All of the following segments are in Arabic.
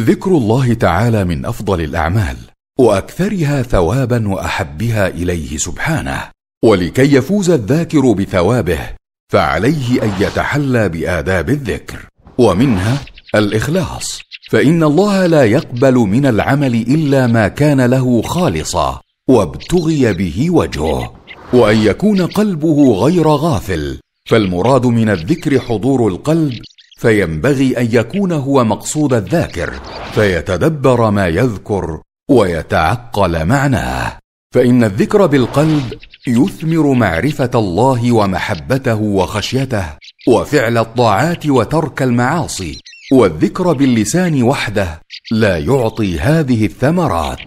ذكر الله تعالى من افضل الاعمال واكثرها ثوابا واحبها اليه سبحانه ولكي يفوز الذاكر بثوابه فعليه ان يتحلى باداب الذكر ومنها الاخلاص فان الله لا يقبل من العمل الا ما كان له خالصا وابتغي به وجهه وان يكون قلبه غير غافل فالمراد من الذكر حضور القلب فينبغي ان يكون هو مقصود الذاكر فيتدبر ما يذكر ويتعقل معناه فان الذكر بالقلب يثمر معرفه الله ومحبته وخشيته وفعل الطاعات وترك المعاصي والذكر باللسان وحده لا يعطي هذه الثمرات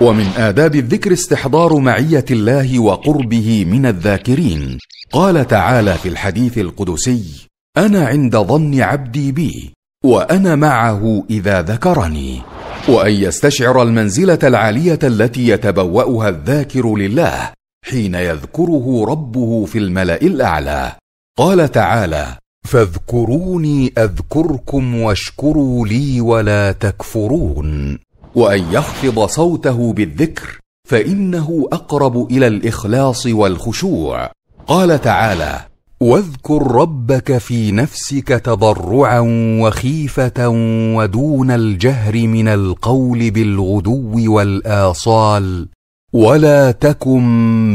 ومن آداب الذكر استحضار معية الله وقربه من الذاكرين. قال تعالى في الحديث القدسي: انا عند ظن عبدي بي وانا معه اذا ذكرني وان يستشعر المنزله العاليه التي يتبواها الذاكر لله حين يذكره ربه في الملا الاعلى قال تعالى فاذكروني اذكركم واشكروا لي ولا تكفرون وان يخفض صوته بالذكر فانه اقرب الى الاخلاص والخشوع قال تعالى واذكر ربك في نفسك تضرعا وخيفه ودون الجهر من القول بالغدو والاصال ولا تكن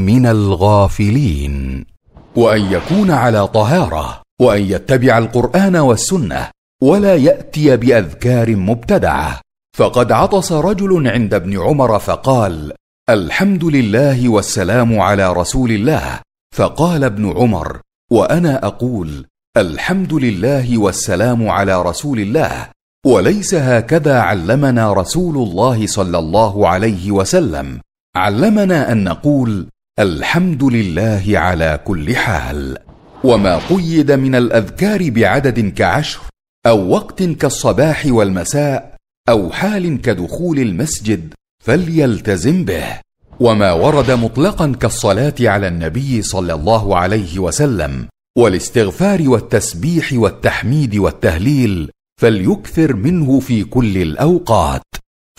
من الغافلين وان يكون على طهاره وان يتبع القران والسنه ولا ياتي باذكار مبتدعه فقد عطس رجل عند ابن عمر فقال الحمد لله والسلام على رسول الله فقال ابن عمر وانا اقول الحمد لله والسلام على رسول الله وليس هكذا علمنا رسول الله صلى الله عليه وسلم علمنا ان نقول الحمد لله على كل حال وما قيد من الاذكار بعدد كعشر او وقت كالصباح والمساء او حال كدخول المسجد فليلتزم به وما ورد مطلقا كالصلاه على النبي صلى الله عليه وسلم والاستغفار والتسبيح والتحميد والتهليل فليكثر منه في كل الاوقات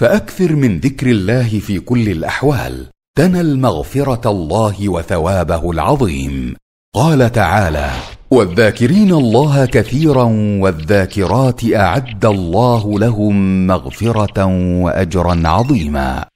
فاكثر من ذكر الله في كل الاحوال تنل مغفره الله وثوابه العظيم قال تعالى والذاكرين الله كثيرا والذاكرات اعد الله لهم مغفره واجرا عظيما